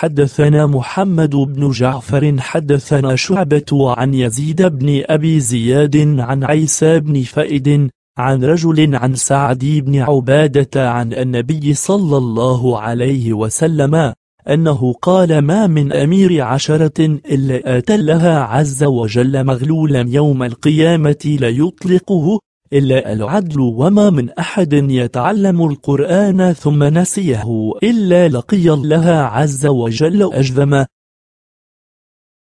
حدثنا محمد بن جعفر حدثنا شعبة عن يزيد بن أبي زياد عن عيسى بن فائد عن رجل عن سعد بن عبادة عن النبي صلى الله عليه وسلم أنه قال ما من أمير عشرة إلا آت لها عز وجل مغلولا يوم القيامة ليطلقه إلا العدل وما من أحد يتعلم القرآن ثم نسيه إلا لقي الله عز وجل أجذما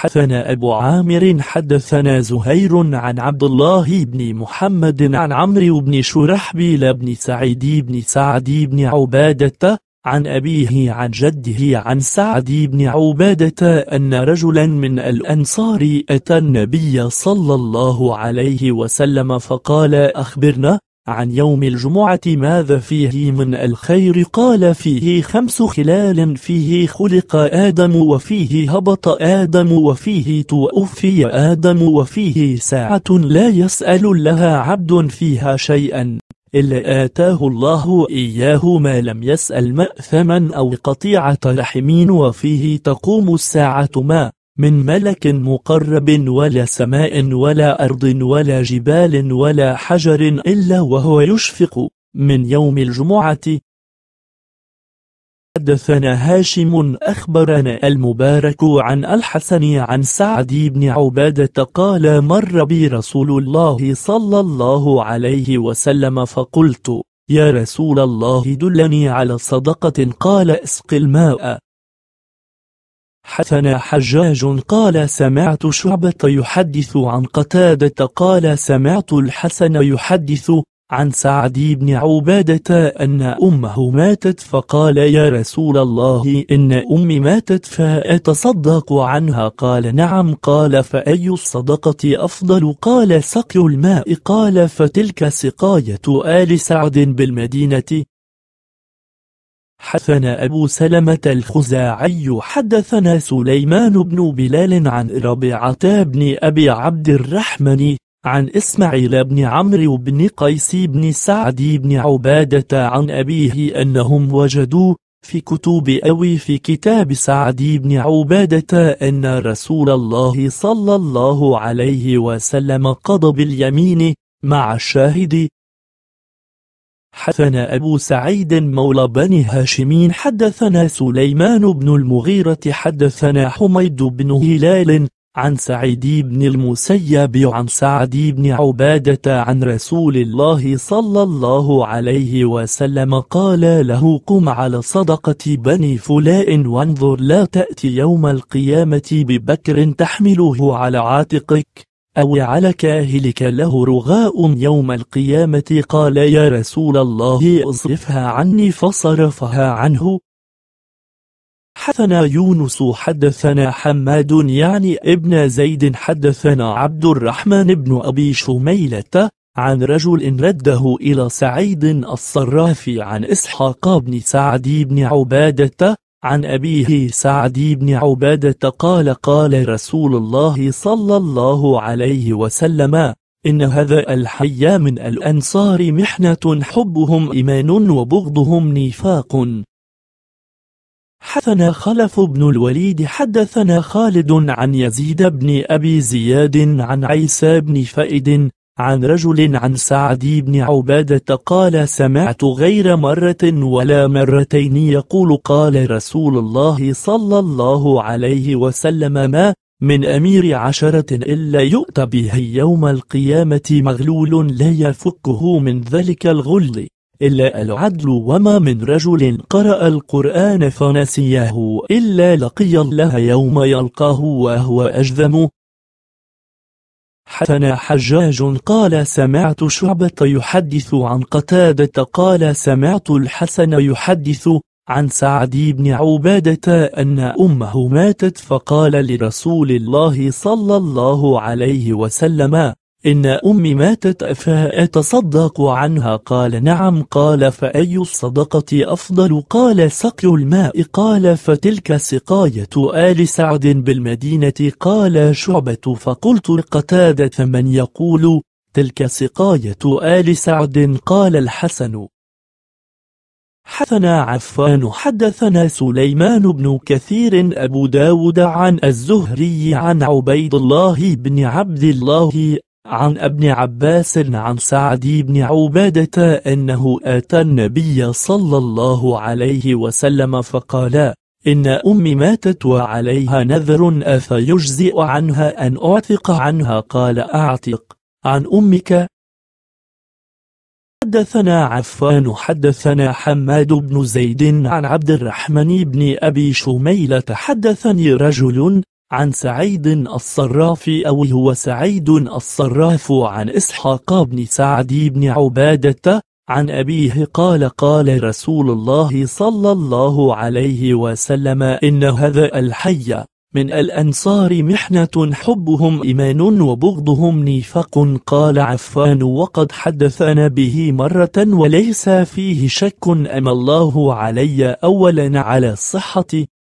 حدثنا أبو عامر حدثنا زهير عن عبد الله بن محمد عن عمرو بن شرحبيل بن سعيد بن سعد بن عبادة عن أبيه عن جده عن سعد بن عبادة أن رجلا من الأنصار أتى النبي صلى الله عليه وسلم فقال أخبرنا عن يوم الجمعة ماذا فيه من الخير قال فيه خمس خلال فيه خلق آدم وفيه هبط آدم وفيه توفي آدم وفيه ساعة لا يسأل لها عبد فيها شيئا إلا آتاه الله إياه ما لم يسأل مأثما أو قطيعة رحم وفيه تقوم الساعة ما من ملك مقرب ولا سماء ولا أرض ولا جبال ولا حجر إلا وهو يشفق من يوم الجمعة حدثنا هاشم أخبرنا المبارك عن الحسن عن سعد بن عبادة قال مر بي رسول الله صلى الله عليه وسلم فقلت يا رسول الله دلني على صدقة قال اسق الماء حسن حجاج قال سمعت شعبة يحدث عن قتادة قال سمعت الحسن يحدث عن سعد بن عبادة أن أمه ماتت فقال يا رسول الله إن أمي ماتت فأتصدق عنها قال نعم قال فأي الصدقة أفضل قال سقي الماء قال فتلك سقاية آل سعد بالمدينة حدثنا أبو سلمة الخزاعي حدثنا سليمان بن بلال عن ربيعة بن أبي عبد الرحمن عن إسماعيل بن عمرو بن قيس بن سعد بن عبادة عن أبيه أنهم وجدوا في كتب أو في كتاب سعد بن عبادة أن رسول الله صلى الله عليه وسلم قضى باليمين مع الشاهد حدثنا أبو سعيد مولى بن هاشمين حدثنا سليمان بن المغيرة حدثنا حميد بن هلال عن سعيد بن المسيب عن سعد بن عبادة عن رسول الله صلى الله عليه وسلم قال له قم على صدقة بني فلاء وانظر لا تأتي يوم القيامة ببكر تحمله على عاتقك أو على كاهلك له رغاء يوم القيامة قال يا رسول الله اصرفها عني فصرفها عنه حدثنا يونس حدثنا حماد يعني ابن زيد حدثنا عبد الرحمن بن أبي شميلة عن رجل رده إلى سعيد الصرافي عن إسحاق بن سعد بن عبادة عن أبيه سعد بن عبادة قال قال رسول الله صلى الله عليه وسلم إن هذا الحي من الأنصار محنة حبهم إيمان وبغضهم نفاق حدثنا خلف بن الوليد حدثنا خالد عن يزيد بن أبي زياد عن عيسى بن فائد عن رجل عن سعد بن عبادة قال سمعت غير مرة ولا مرتين يقول قال رسول الله صلى الله عليه وسلم ما من أمير عشرة إلا يؤتى به يوم القيامة مغلول لا يفكه من ذلك الغل إلا العدل وما من رجل قرأ القرآن فنسيه إلا لقي الله يوم يلقاه وهو أجذم حسن حجاج قال سمعت شعبة يحدث عن قتادة قال سمعت الحسن يحدث عن سعد بن عبادة أن أمه ماتت فقال لرسول الله صلى الله عليه وسلم إن أمي ماتت فأتصدق عنها قال نعم قال فأي الصدقة أفضل قال سقي الماء قال فتلك سقاية آل سعد بالمدينة قال شعبة فقلت القتادة من يقول تلك سقاية آل سعد قال الحسن حدثنا عفان حدثنا سليمان بن كثير أبو داود عن الزهري عن عبيد الله بن عبد الله عن ابن عباس عن سعد بن عبادة أنه آتى النبي صلى الله عليه وسلم فقال إن أمي ماتت وعليها نذر أفيجزئ عنها أن أعتق عنها قال أعتق عن أمك حدثنا عفان حدثنا حماد بن زيد عن عبد الرحمن بن أبي شميلة حدثني رجل عن سعيد الصراف أو هو سعيد الصراف عن إسحاق بن سعد بن عبادة عن أبيه قال قال رسول الله صلى الله عليه وسلم إن هذا الحي من الأنصار محنة حبهم إيمان وبغضهم نفاق قال عفان وقد حدثنا به مرة وليس فيه شك أم الله علي أولا على الصحة